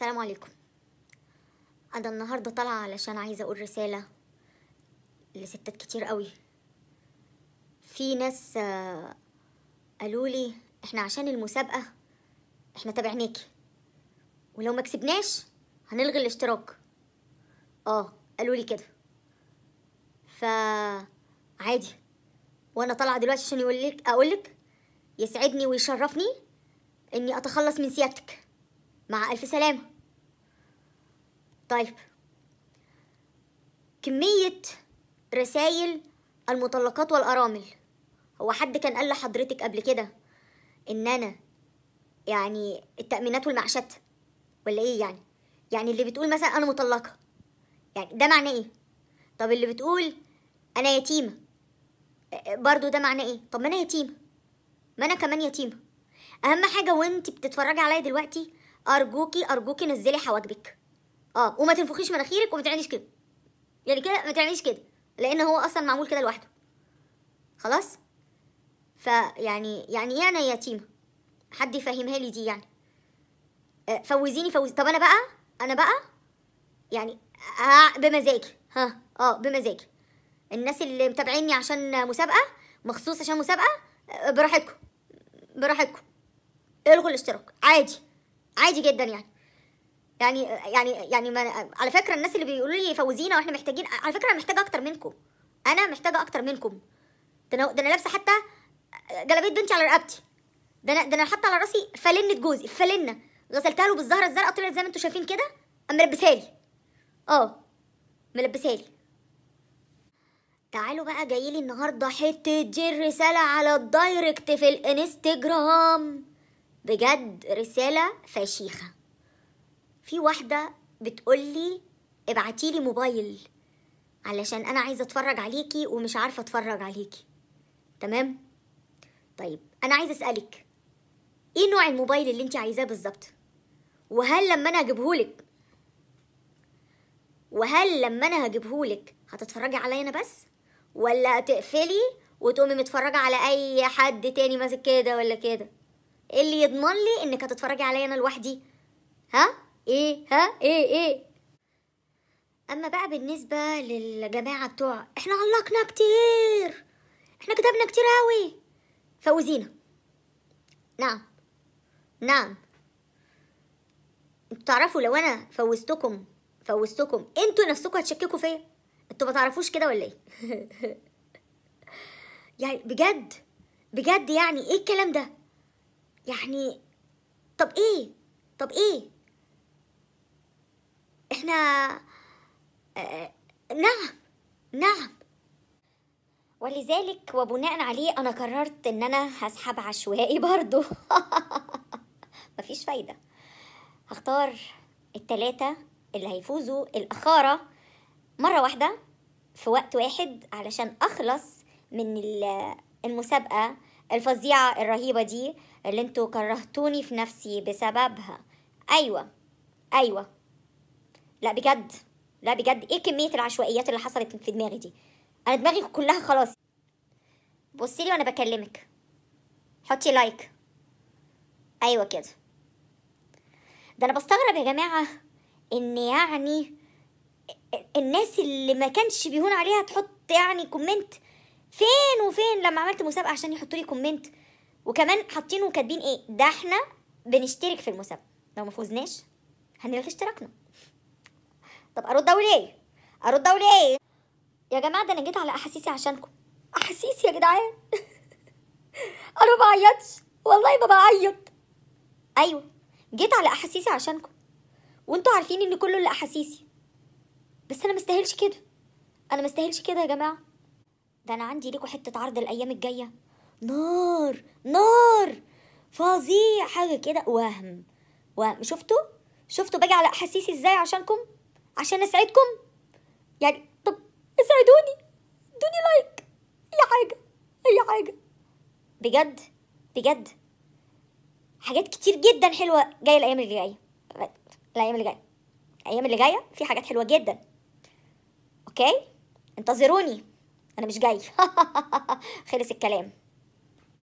السلام عليكم انا النهارده طالعه علشان عايزه اقول رساله لستات كتير قوي في ناس آه، قالوا لي احنا عشان المسابقه احنا تابعناكي ولو ما كسبناش هنلغي الاشتراك اه قالوا لي كده ف عادي وانا طالعه دلوقتي عشان يقول لك اقول لك يسعدني ويشرفني اني اتخلص من سيادتك مع الف سلامه طيب كمية رسائل المطلقات والأرامل هو حد كان قال لحضرتك قبل كده إن أنا يعني التأمينات والمعشات ولا إيه يعني؟ يعني اللي بتقول مثلا أنا مطلقة يعني ده معناه إيه؟ طب اللي بتقول أنا يتيمة برضو ده معناه إيه؟ طب ما أنا يتيمة ما أنا كمان يتيمة أهم حاجة وأنت بتتفرجي عليا دلوقتي أرجوكي أرجوكي نزلي حواجبك اه وما تنفخيش مناخيرك وما تعمليش كده يعني كده ما تعمليش كده لان هو اصلا معمول كده لوحده خلاص فيعني يعني ايه انا يتيمه حد يفهمها لي دي يعني آه، فوزيني فوزي طب انا بقى انا بقى يعني آه بمزاجي ها اه بمزاجي الناس اللي متابعيني عشان مسابقه مخصوص عشان مسابقه آه، براحتكم براحتكم الغوا الاشتراك عادي عادي جدا يعني يعني يعني يعني ما على فكره الناس اللي بيقولوا لي فوزينا واحنا محتاجين على فكره انا محتاجه اكتر منكم انا محتاجه اكتر منكم ده انا ده انا لابسه حتى جلابيه بنتي على رقبتي ده انا ده انا حاطه على راسي فلنه جوزي فلنه غسلتها له بالزهره الزرقاء طلعت زي ما انتم شايفين كده اما ملبسها لي اه ملبسها لي تعالوا بقى جايلي النهارده حته دي رساله على الدايركت في الانستجرام بجد رساله فشيخه في واحدة بتقولي ابعتيلي موبايل علشان أنا عايزة أتفرج عليكي ومش عارفة أتفرج عليكي تمام؟ طيب أنا عايزة أسألك إيه نوع الموبايل اللي أنت عايزاه بالظبط؟ وهل لما أنا هجيبهولك وهل لما أنا هجيبهولك هتتفرجي عليا أنا بس؟ ولا هتقفلي وتقومي متفرجة على أي حد تاني ماسك كده ولا كده؟ اللي يضمن لي إنك هتتفرجي عليا أنا لوحدي؟ ها؟ ايه ها ايه ايه اما بقى بالنسبه للجماعه بتوع احنا علقنا كتير احنا كتبنا كتير اوي فوزينا نعم نعم انتوا تعرفوا لو انا فوزتكم فوزتكم انتوا نفسكم هتشككوا فيا انتوا ما تعرفوش كده ولا ايه يعني بجد بجد يعني ايه الكلام ده يعني طب ايه طب ايه احنا آه، نعم نعم ولذلك وبناء عليه انا قررت ان انا هسحب عشوائي برضو مفيش فايدة هختار التلاتة اللي هيفوزوا الأخارة مرة واحدة في وقت واحد علشان أخلص من المسابقة الفظيعة الرهيبة دي اللي انتوا كرهتوني في نفسي بسببها أيوة أيوة لا بجد لا بجد ايه كميه العشوائيات اللي حصلت في دماغي دي انا دماغي كلها خلاص بصي لي وانا بكلمك حطي لايك ايوه كده ده انا بستغرب يا جماعه ان يعني الناس اللي ما كانش بيهون عليها تحط يعني كومنت فين وفين لما عملت مسابقه عشان يحطوا لي كومنت وكمان حاطين وكاتبين ايه ده احنا بنشترك في المسابقه لو ما فوزناش هنلغي اشتراكنا طب ارد اقول ايه ارد اقول ايه يا جماعه ده انا جيت على احاسيسي عشانكم احاسيسي يا جدعان انا ما بعيطش والله ما بعيط ايوه جيت على احاسيسي عشانكم وانتوا عارفين ان كله اللي احاسيسي بس انا مستاهلش كده انا مستاهلش كده يا جماعه ده انا عندي ليكوا حته عرض الايام الجايه نار نار فظيع حاجه كده وهم وهم شفتوا شفتوا باجي على احاسيسي ازاي عشانكم عشان اساعدكم يعني طب اساعدوني ادوني لايك اي حاجه اي حاجه بجد بجد حاجات كتير جدا حلوه جايه الايام اللي جايه الايام اللي جايه الايام اللي جايه في حاجات حلوه جدا اوكي انتظروني انا مش جاي خلص الكلام